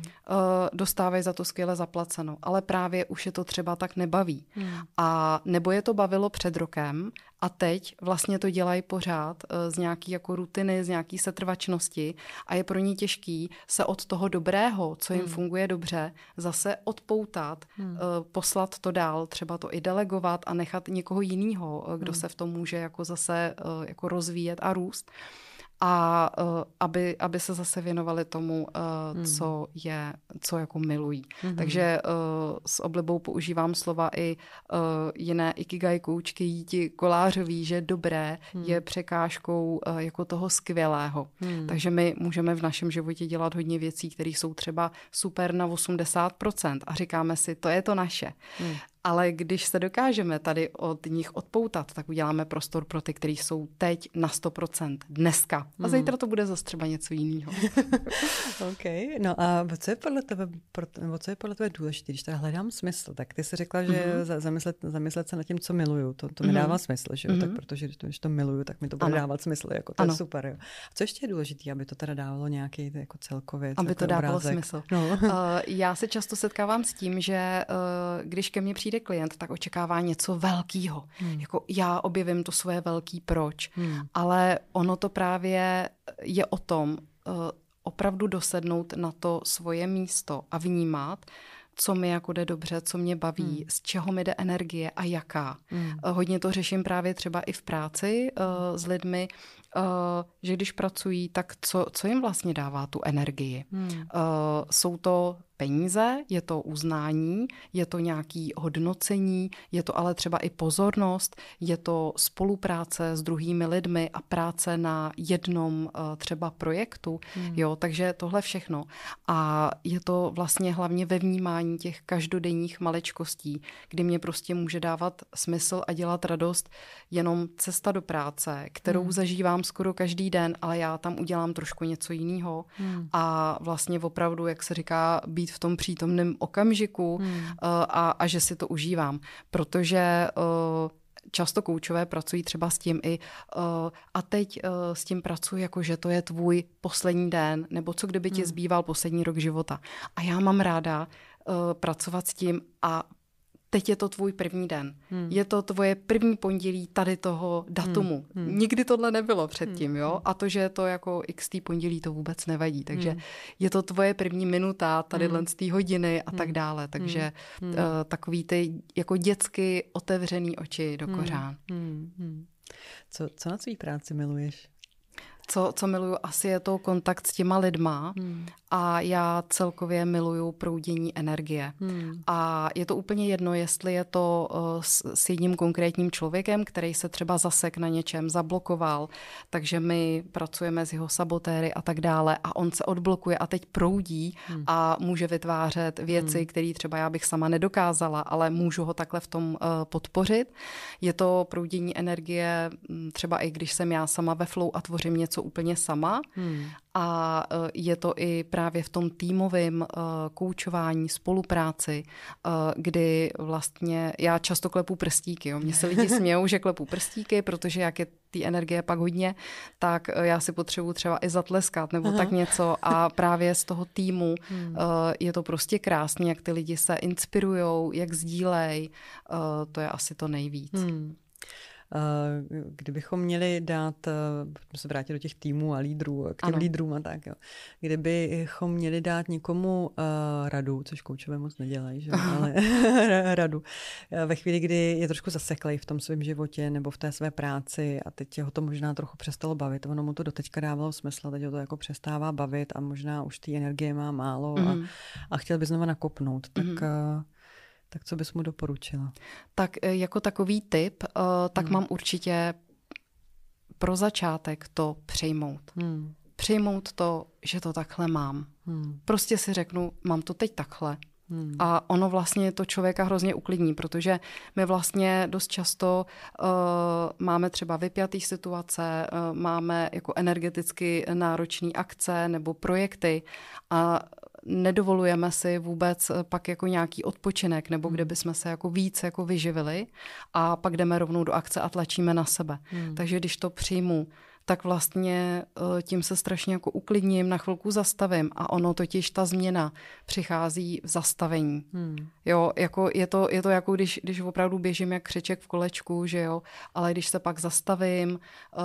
dostávají za to skvěle zaplaceno, ale právě už je to třeba tak nebaví. Hmm. A nebo je to bavilo před rokem a teď vlastně to dělají pořád uh, z nějaký jako rutiny, z nějaký setrvačnosti a je pro ně těžký se od toho dobrého, co jim hmm. funguje dobře, zase odpoutat, hmm. uh, poslat to dál, třeba to i delegovat a nechat nechat někoho jiného, eh, kdo hmm. se v tom může jako zase eh, jako rozvíjet a růst a uh, aby, aby se zase věnovali tomu, uh, mm. co hmm. je, co jako milují. Mm-hmm. Takže uh, s oblibou používám slova i uh, jiné ikigai koučky Jíti Kolářový, že dobré mm. je překážkou uh, jako toho skvělého. Mm. Takže my můžeme v našem životě dělat hodně věcí, které jsou třeba super na 80% a říkáme si, to je to naše. Mm ale když se dokážeme tady od nich odpoutat, tak uděláme prostor pro ty, kteří jsou teď na 100% dneska. A hmm. zítra to bude zase třeba něco jiného. OK. No a co je podle tebe, nebo co je podle tebe důležité, když teda hledám smysl? Tak ty jsi řekla, že mm-hmm. zamyslet, zamyslet se nad tím, co miluju, to, to mi mm-hmm. dává smysl, že jo? Mm-hmm. Tak mhm. protože když to miluju, tak mi to bude ano. dávat smysl, jako to ano. je super. Jo? A co ještě je důležité, aby to teda dávalo nějaký jako celkově Aby to dávalo obrázek? smysl. No. uh, já se často setkávám s tím, že uh, když ke mně přijde přijde klient, tak očekává něco velkého. Hmm. Jako já objevím to svoje velký proč. Hmm. Ale ono to právě je o tom uh, opravdu dosednout na to svoje místo a vnímat, co mi jako jde dobře, co mě baví, hmm. z čeho mi jde energie a jaká. Hmm. Eh, hodně to řeším právě třeba i v práci uh, s lidmi, uh, že když pracují, tak co, co jim vlastně dává tu energii. Hmm. Uh, jsou to peníze, je to uznání, je to nějaký hodnocení, je to ale třeba i pozornost, je to spolupráce s druhými lidmi a práce na jednom eh, třeba projektu. Hmm. Jo, takže tohle všechno. A je to vlastně hlavně ve vnímání těch každodenních maličkostí, kdy mě prostě může dávat smysl a dělat radost jenom cesta do práce, kterou hmm. zažívám skoro každý den, ale já tam udělám trošku něco jiného. Hmm. A vlastně opravdu, jak se říká, být být v tom přítomném okamžiku hmm. Eh, a, a že si to užívám. Protože eh, často koučové pracují třeba s tím i uh, a teď uh, s tím pracuji, jako že to je tvůj poslední den, nebo co kdyby ti hmm. zbýval poslední rok života. A já mám ráda pracovat s tím a teď je to tvůj první den. Hmm. Je to tvoje první pondělí tady toho datumu. Hmm. Hmm. Nikdy tohle nebylo hmm. předtím, hmm. jo? A to, že je to jako x tý pondělí, to vůbec nevadí. Takže hmm. je to tvoje první minuta tady hmm. z té hodiny a tak hmm. dále. Takže hmm. uh, takový ty jako dětsky otevřený oči do kořán. Hmm. Hmm. Co, co na své práci miluješ? co, co miluju, asi je to kontakt s těma lidma hmm. a já celkově miluju proudění energie. Hmm. A je to úplně jedno, jestli je to eh, s, s jedním konkrétním člověkem, který se třeba zasek na něčem, zablokoval, takže my pracujeme s jeho sabotéry a tak dále a on se odblokuje a teď proudí hmm. a může vytvářet věci, hmm. které třeba já bych sama nedokázala, ale můžu ho takhle v tom eh, podpořit. Je to proudění energie mm, třeba i když jsem já sama ve flow a tvořím něco něco úplně sama hmm. a eh, je to i právě v tom týmovém eh, koučování, spolupráci, eh, kdy vlastně já často klepu prstíky. Jo. Mně se lidi smějou, že klepu prstíky, protože jak je té energie pak hodně, tak já si potřebuji třeba i zatleskat nebo Aha. tak něco a právě z toho týmu hmm. je to prostě krásné, jak ty lidi se inspirujou, jak sdílej, to je asi to nejvíc. Hmm. Eh, kdybychom měli dát, eh, se vrátit do těch týmů a lídrů, eh, k těm ano. lídrům a tak, jo. kdybychom měli dát někomu radu, což koučové moc nedělají, že? ale radu, ve chvíli, kdy je trošku zaseklej v tom svém životě nebo v té své práci a teď ho to možná trochu přestalo bavit, ono mu to doteďka dávalo smysl, teď ho to jako přestává bavit a možná už ty energie má málo mm-hmm. a, mhm. a chtěl by znova nakopnout, tak mm-hmm tak co bys mu doporučila? Tak eh, jako takový tip, eh, tak hmm. mám určitě pro začátek to přejmout. Hmm. Přijmout to, že to takhle mám. Hmm. Prostě si řeknu, mám to teď takhle. Hmm. A ono vlastně to člověka hrozně uklidní, protože my vlastně dost často uh, máme třeba vypjatý situace, uh, máme jako energeticky náročné akce nebo projekty a nedovolujeme si vůbec eh, pak jako nějaký odpočinek, nebo kde hmm. bychom se jako víc jako vyživili a pak jdeme rovnou do akce a tlačíme na sebe. Hmm. Takže když to přijmu, tak vlastně eh, tím se strašně jako uklidním, na chvilku zastavím a ono totiž ta změna přichází v zastavení. Hmm. Jo, jako je to, je to jako když, když opravdu běžím jak křeček v kolečku, že jo, ale když se pak zastavím, uh,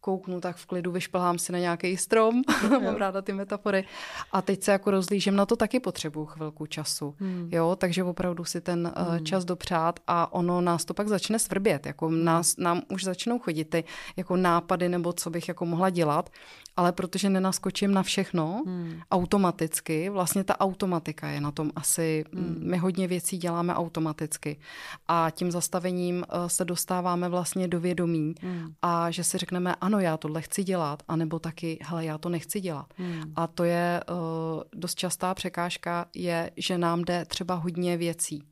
kouknu, tak v klidu vyšplhám si na nějaký strom, mám ráda ty metafory. A teď se jako rozlížím, na to taky potřebuju chvilku času. Hmm. Jo, takže opravdu si ten eh, hmm. čas dopřát a ono nás to pak začne svrbět. Jako hmm. nás, nám už začnou chodit ty jako nápady nebo co bych jako mohla dělat, ale protože nenaskočím na všechno hmm. automaticky, vlastně ta automatika je na tom asi, mm, hmm. my hodně věcí děláme automaticky a tím zastavením eh, se dostáváme vlastně do vědomí hmm. a že si řekneme, a ano, já tohle chci dělat, anebo taky, hele, já to nechci dělat. Hmm. A to je uh, dost častá překážka, je, že nám jde třeba hodně věcí.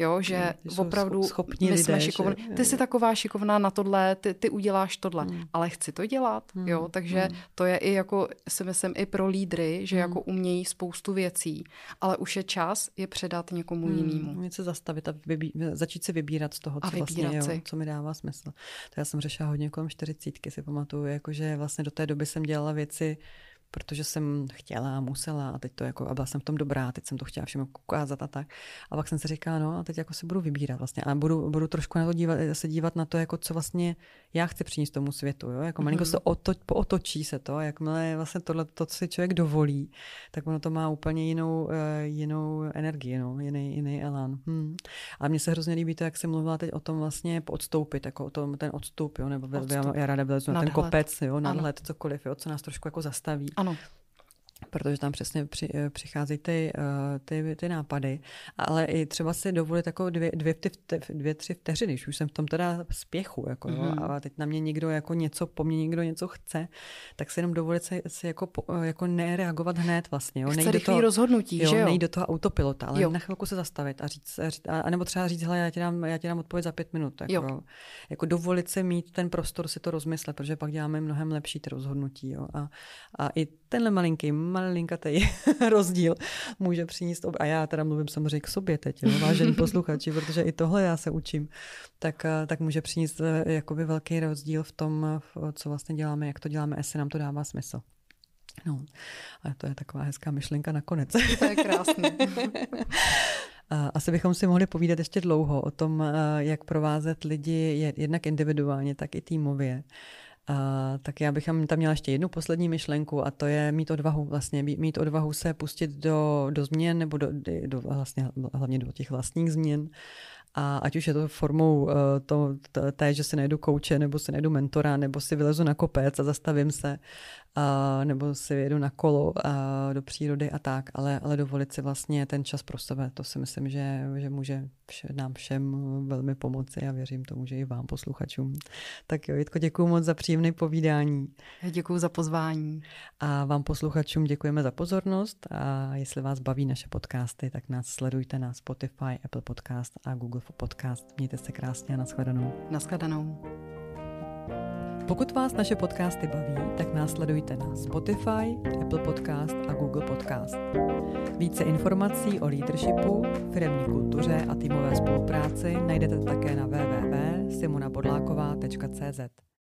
Jo, že hmm, jsou opravdu schopni my lidé, jsme šikovní. Že, ty jsi taková šikovná na tohle, ty, ty uděláš tohle, hmm. ale chci to dělat. Hmm. Jo, takže hmm. to je i jako, si myslím, i pro lídry, že hmm. jako umějí spoustu věcí, ale už je čas je předat někomu hmm. jinému. Umět se zastavit a vybí, začít si vybírat z toho, co, a vlastně, jo, co mi dává smysl. To já jsem řešila hodně kolem čtyřicítky, si pamatuju, jakože vlastně do té doby jsem dělala věci, protože jsem chtěla, musela a teď to jako, a byla jsem v tom dobrá, teď jsem to chtěla všem jako ukázat a tak. A pak jsem si říkala, no a teď jako se budu vybírat vlastně a budu, budu trošku na to dívat, se dívat na to, jako co vlastně já chci přinést tomu světu, jo? jako mm-hmm. se oto, pootočí se to, jakmile vlastně tohle, to, co si člověk dovolí, tak ono to má úplně jinou, uh, jinou energii, no? jiný, jiný elan Hmm. A mně se hrozně líbí to, jak jsem mluvila teď o tom vlastně odstoupit, jako o tom, ten odstup, jo? nebo odstup. Já, já ráda byla ten kopec, jo? nadhled, ano. cokoliv, jo? co nás trošku jako zastaví. Ano. protože tam přesně při, eh, přicházejí ty, eh, ty, ty nápady, ale i třeba si dovolit takové dvě, dvě, ty, dvě tři vteřiny, když už jsem v tom teda spěchu, jako, mm-hmm. no, a teď na mě někdo jako něco, po mně někdo něco chce, tak si jenom dovolit si, si jako, eh, jako nereagovat hned vlastně. Jo. nejde rychlý toho, rozhodnutí, jo, že jo? Nejde do toho autopilota, ale jo. na chvilku se zastavit a říct, říct a, nebo třeba říct, hele, já ti dám, já ti dám odpověď za pět minut. Jako, jo. jako dovolit si mít ten prostor si to rozmyslet, protože pak děláme mnohem lepší ty rozhodnutí. Jo. A, a i tenhle malinký, malinkatej rozdíl může přinést. Ob... A já teda mluvím samozřejmě k sobě teď, jo, vážení posluchači, protože i tohle já se učím, tak, eh, tak může přinést eh, jakoby velký rozdíl v tom, eh, co vlastně děláme, jak to děláme, jestli nám to dává smysl. No, a to je taková hezká myšlenka nakonec. To je krásné. Asi bychom si mohli povídat ještě dlouho o tom, jak provázet lidi jednak individuálně, tak i týmově. A, tak já bych tam měla ještě jednu poslední myšlenku a to je mít odvahu vlastně, mít odvahu se pustit do, do změn nebo do, do vlastně, hlavně do těch vlastních změn a ať už je to formou eh, to, té, že si najdu kouče, nebo si najdu mentora, nebo si vylezu na kopec a zastavím se a, nebo si jedu na kolo a, do přírody a tak, ale, ale dovolit si vlastně ten čas pro sebe, to si myslím, že, že může vše, nám všem velmi pomoci a věřím tomu, že i vám posluchačům. Tak jo, Jitko, děkuji moc za příjemné povídání. Děkuji za pozvání. A vám posluchačům děkujeme za pozornost a jestli vás baví naše podcasty, tak nás sledujte na Spotify, Apple Podcast a Google Podcast. Mějte se krásně a nashledanou. Nashledanou. Pokud vás naše podcasty baví, tak následujte na Spotify, Apple Podcast a Google Podcast. Více informací o leadershipu, firmní kultuře a týmové spolupráci najdete také na www.simonabodláková.cz.